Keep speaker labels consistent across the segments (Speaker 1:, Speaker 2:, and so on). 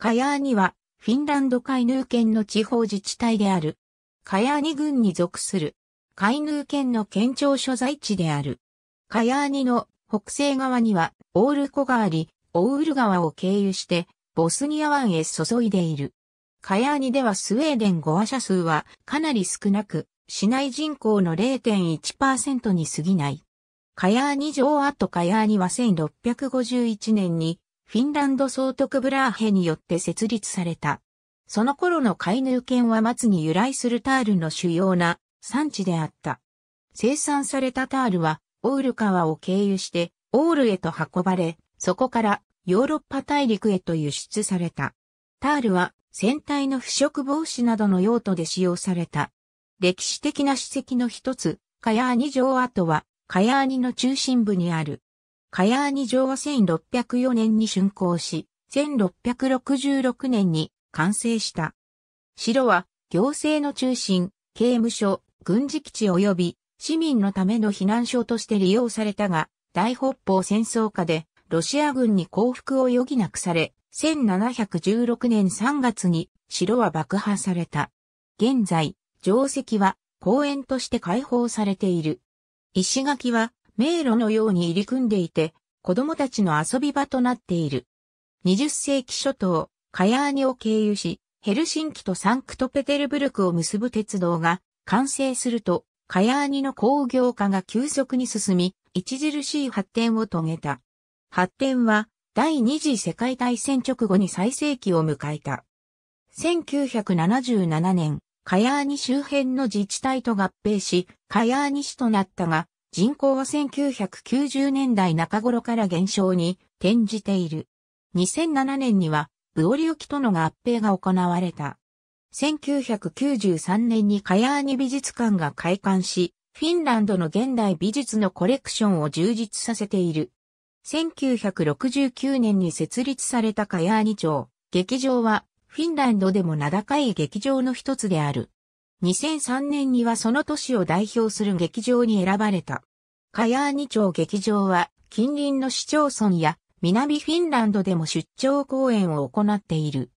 Speaker 1: カヤーニは、フィンランド海ヌー県の地方自治体である。カヤーニ郡に属する。海ヌー県の県庁所在地である。カヤーニの北西側には、オール湖があり、オウール川を経由して、ボスニア湾へ注いでいる。カヤーニではスウェーデン語話者数はかなり少なく、市内人口の0.1%に過ぎない。カヤーニ城跡カヤーニは1651年にフィンランド総督ブラーヘによって設立された。その頃の海入犬は松に由来するタールの主要な産地であった。生産されたタールは、オール川を経由して、オールへと運ばれ、そこからヨーロッパ大陸へと輸出された。タールは、船体の腐食防止などの用途で使用された。歴史的な史跡の一つ、カヤーニ城跡は、カヤーニの中心部にある。カヤーニ城は1604年に竣工し、1666年に完成した。城は行政の中心、刑務所、軍事基地及び市民のための避難所として利用されたが、大北方戦争下でロシア軍に降伏を余儀なくされ、1716年3月に城は爆破された。現在、城跡は公園として開放されている。石垣は迷路のように入り組んでいて、子供たちの遊び場となっている。20世紀初頭、カヤーニを経由し、ヘルシンキとサンクトペテルブルクを結ぶ鉄道が完成すると、カヤーニの工業化が急速に進み、著しい発展を遂げた。発展は第二次世界大戦直後に最盛期を迎えた。1977年、カヤーニ周辺の自治体と合併し、カヤーニ市となったが、人口は1990年代中頃から減少に転じている。2007年には、ブオリオキとの合併が行われた。1993年にカヤーニ美術館が開館し、フィンランドの現代美術のコレクションを充実させている。1969年に設立されたカヤーニ町、劇場は、フィンランドでも名高い劇場の一つである。2003年にはその都市を代表する劇場に選ばれた。カヤーニ町劇場は近隣の市町村や南フィンランドでも出張公演を行っている。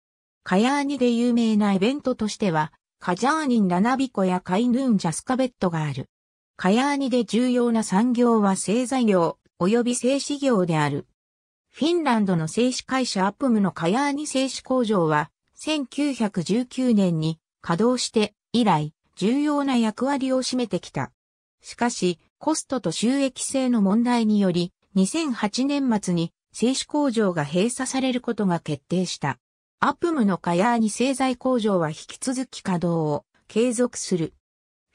Speaker 1: カヤーニで有名なイベントとしては、カジャーニン・ラナビコやカイヌーン・ジャスカベットがある。カヤーニで重要な産業は製材業及び製紙業である。フィンランドの製紙会社アップムのカヤーニ製紙工場は1919年に稼働して以来、重要な役割を占めてきた。しかし、コストと収益性の問題により、2008年末に製紙工場が閉鎖されることが決定した。アプムのカヤーニ製材工場は引き続き稼働を継続する。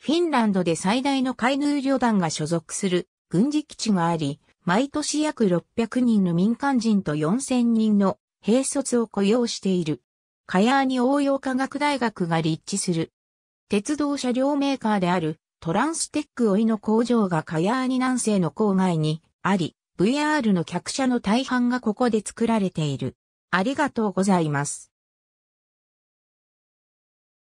Speaker 1: フィンランドで最大の海ヌ旅団が所属する軍事基地があり、毎年約600人の民間人と4000人の兵卒を雇用している。カヤーニ応用科学大学が立地する鉄道車両メーカーであるトランステックオイの工場がカヤーニ南西の郊外にあり、VR の客車の大半がここで作られている。ありがとうございます。